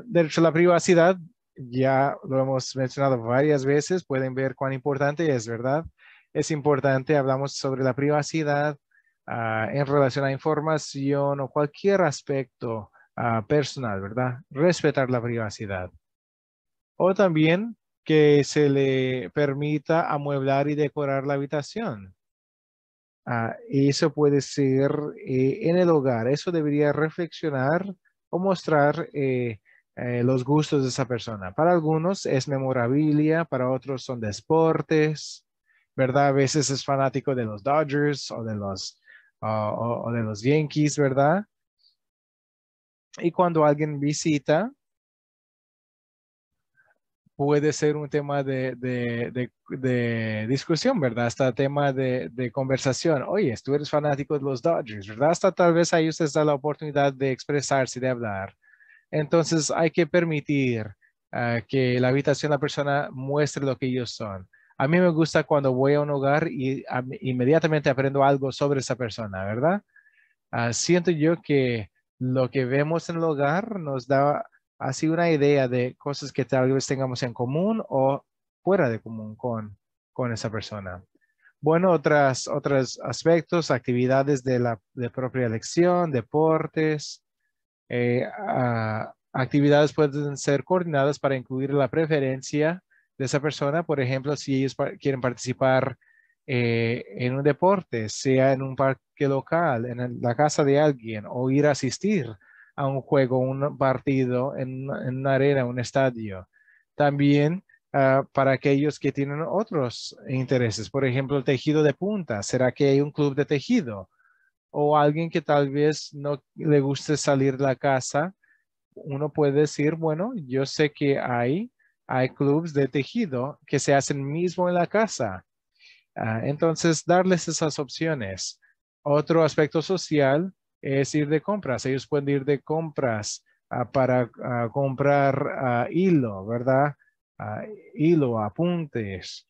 Speaker 2: De hecho, la privacidad ya lo hemos mencionado varias veces, pueden ver cuán importante es, ¿verdad? Es importante, hablamos sobre la privacidad ah, en relación a información o cualquier aspecto ah, personal, ¿verdad? Respetar la privacidad. O también que se le permita amueblar y decorar la habitación. Ah, eso puede ser eh, en el hogar. Eso debería reflexionar o mostrar eh, eh, los gustos de esa persona. Para algunos es memorabilia, para otros son deportes, ¿verdad? A veces es fanático de los Dodgers o de los, o, de los Yankees, ¿verdad? Y cuando alguien visita, puede ser un tema de, de, de, discusión, ¿verdad? Hasta tema de, conversación. Oye, tú eres fanático de los Dodgers, ¿verdad? Hasta tal vez ahí usted da la oportunidad de expresarse, de hablar. Entonces hay que permitir ah, que la habitación de la persona muestre lo que ellos son. A mí me gusta cuando voy a un hogar y inmediatamente aprendo algo sobre esa persona, ¿verdad? Ah, siento yo que lo que vemos en el hogar nos da así una idea de cosas que tal vez tengamos en común o fuera de común con, esa persona. Bueno, otras, otros aspectos, actividades de la de propia elección, deportes, eh, actividades pueden ser coordinadas para incluir la preferencia de esa persona, por ejemplo, si ellos quieren participar eh, en un deporte, sea en un parque local, en la casa de alguien, o ir a asistir a un juego, un partido, en, una arena, un estadio. También ah, para aquellos que tienen otros intereses, por ejemplo, el tejido de punta. ¿Será que hay un club de tejido? o alguien que tal vez no le guste salir de la casa, uno puede decir, bueno, yo sé que hay, hay clubs de tejido que se hacen mismo en la casa. Ah, entonces, darles esas opciones. Otro aspecto social es ir de compras. Ellos pueden ir de compras ah, para ah, comprar hilo, ¿verdad? hilo, apuntes,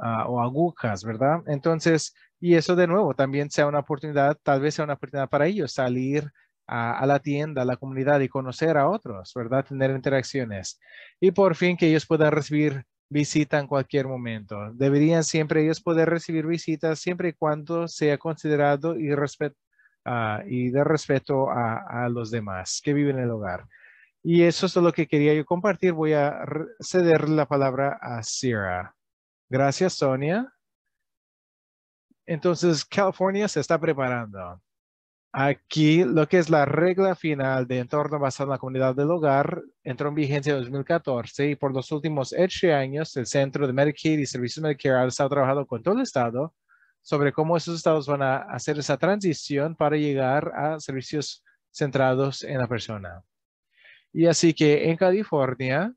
Speaker 2: Ah, o agujas, ¿verdad? Entonces, y eso de nuevo también sea una oportunidad, tal vez sea una oportunidad para ellos salir a, la tienda, a la comunidad y conocer a otros, ¿verdad? Tener interacciones. Y por fin que ellos puedan recibir visita en cualquier momento. Deberían siempre ellos poder recibir visitas siempre y cuando sea considerado y, ah, y de respeto a, a los demás que viven en el hogar. Y eso es lo que quería yo compartir. Voy a ceder la palabra a Sierra. Gracias, Sonia. Entonces, California se está preparando. Aquí lo que es la regla final de entorno basado en la comunidad del hogar entró en vigencia en 2014 y por los últimos ocho años el Centro de Medicaid y Servicios Medicare ha estado trabajando con todo el estado sobre cómo esos estados van a hacer esa transición para llegar a servicios centrados en la persona. Y así que en California,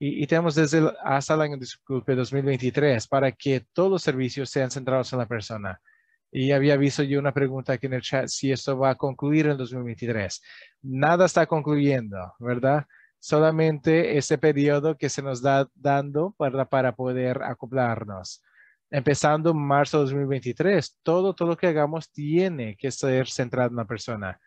Speaker 2: y, tenemos desde el, hasta el año, disculpe, 2023, para que todos los servicios sean centrados en la persona. Y había visto yo una pregunta aquí en el chat si esto va a concluir en 2023. Nada está concluyendo, ¿verdad? Solamente ese periodo que se nos da dando para, para poder acoplarnos. Empezando en marzo de 2023, todo, todo lo que hagamos tiene que ser centrado en la persona.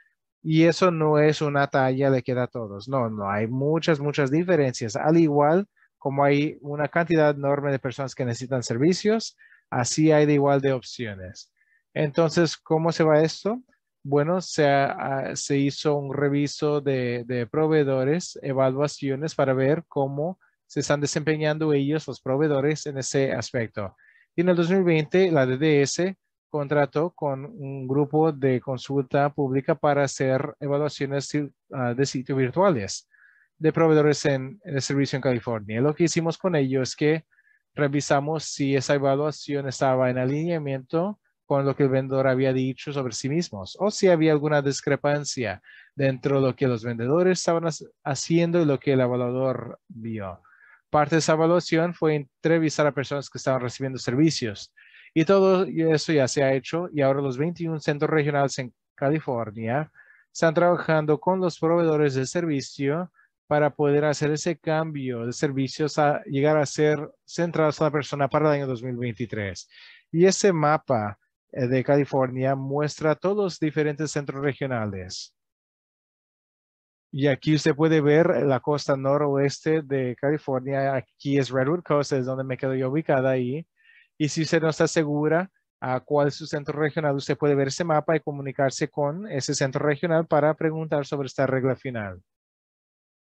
Speaker 2: Y eso no es una talla de queda a todos. No, no, hay muchas, muchas diferencias. Al igual como hay una cantidad enorme de personas que necesitan servicios, así hay de igual de opciones. Entonces, ¿cómo se va esto? Bueno, se, ah, hizo un reviso de, proveedores, evaluaciones para ver cómo se están desempeñando ellos, los proveedores, en ese aspecto. Y en el 2020, la DDS contrato con un grupo de consulta pública para hacer evaluaciones eh, de sitios virtuales de proveedores en, el servicio en California. Lo que hicimos con ellos es que revisamos si esa evaluación estaba en alineamiento con lo que el vendedor había dicho sobre sí mismos o si había alguna discrepancia dentro de lo que los vendedores estaban haciendo y lo que el evaluador vio. Parte de esa evaluación fue entrevistar a personas que estaban recibiendo servicios y todo eso ya se ha hecho y ahora los 21 centros regionales en California están trabajando con los proveedores de servicio para poder hacer ese cambio de servicios a llegar a ser centrados a la persona para el año 2023. Y ese mapa eh, de California muestra todos los diferentes centros regionales. Y aquí usted puede ver la costa noroeste de California. Aquí es Redwood Coast, es donde me quedo yo ubicada ahí. Y si usted no está segura a cuál es su centro regional, usted puede ver ese mapa y comunicarse con ese centro regional para preguntar sobre esta regla final.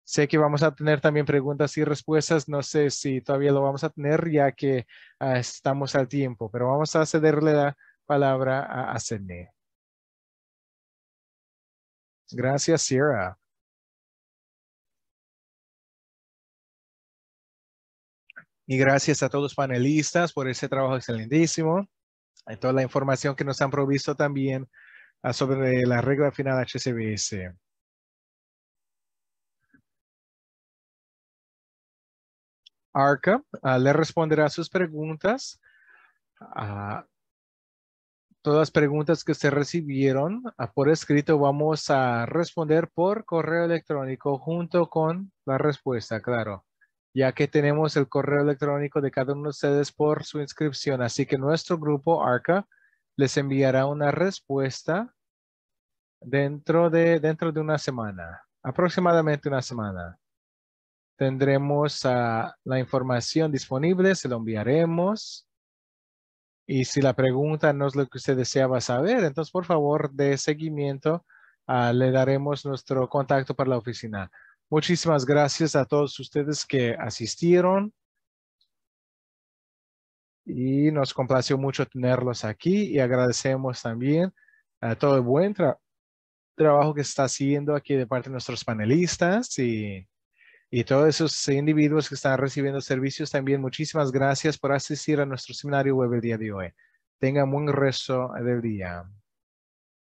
Speaker 2: Sé que vamos a tener también preguntas y respuestas. No sé si todavía lo vamos a tener ya que
Speaker 1: ah, estamos al tiempo, pero vamos a cederle la palabra a Asene. Gracias, Sierra. Y gracias a todos los panelistas
Speaker 2: por ese trabajo excelentísimo. Y toda la información que nos han provisto también
Speaker 1: ah, sobre la regla final HCBS. ARCA ah, le responderá sus preguntas. a ah, todas las preguntas que se recibieron
Speaker 2: por escrito vamos a responder por correo electrónico junto con la respuesta, claro ya que tenemos el correo electrónico de cada uno de ustedes por su inscripción. Así que nuestro grupo ARCA les enviará una respuesta dentro de, dentro de una semana, aproximadamente una semana. Tendremos ah, la información disponible, se lo enviaremos. Y si la pregunta no es lo que usted deseaba saber, entonces por favor de seguimiento ah, le daremos nuestro contacto para la oficina. Muchísimas gracias a todos ustedes que asistieron. Y nos complació mucho tenerlos aquí y agradecemos también a todo el buen trabajo que está haciendo aquí de parte de nuestros panelistas y, y todos esos individuos que están recibiendo servicios también. Muchísimas gracias por asistir
Speaker 1: a nuestro seminario web el día de hoy. Tengan buen resto del día.